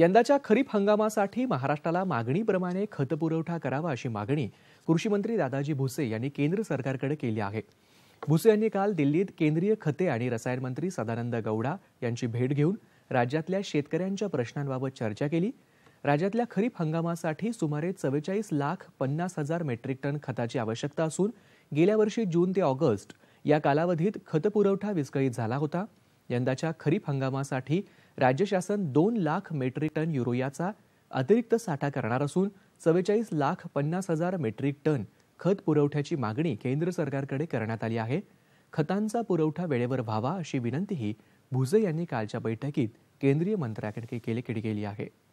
यंदाच्या खरीप हंगामासाठी महाराष्ट्राला मागणीप्रमाणे खतपुरवठा करावा अशी मागणी कृषीमंत्री दादाजी भुसे यांनी केंद्र सरकारकडे केली आहे भुसे यांनी काल दिल्लीत केंद्रीय खते आणि रसायन मंत्री सदानंद गौडा यांची भेट घेऊन राज्यातल्या शेतकऱ्यांच्या प्रश्नांबाबत चर्चा केली राज्यातल्या खरीप हंगामासाठी सुमारे चव्वेचाळीस लाख पन्नास हजार मेट्रिक टन खताची आवश्यकता असून गेल्या वर्षी जून ते ऑगस्ट या कालावधीत खतपुरवठा विस्कळीत झाला होता यंदाच्या खरीप हंगामासाठी राज्य शासन दोन लाख मेट्रिक टन युरोयाचा अतिरिक्त साठा करणार असून चव्वेचाळीस लाख पन्नास हजार मेट्रिक टन खत पुरवठ्याची मागणी केंद्र सरकारकडे करण्यात आली आहे खतांचा पुरवठा वेळेवर व्हावा अशी विनंतीही भुजे यांनी कालच्या बैठकीत केंद्रीय मंत्र्याकडे केली गेली आहे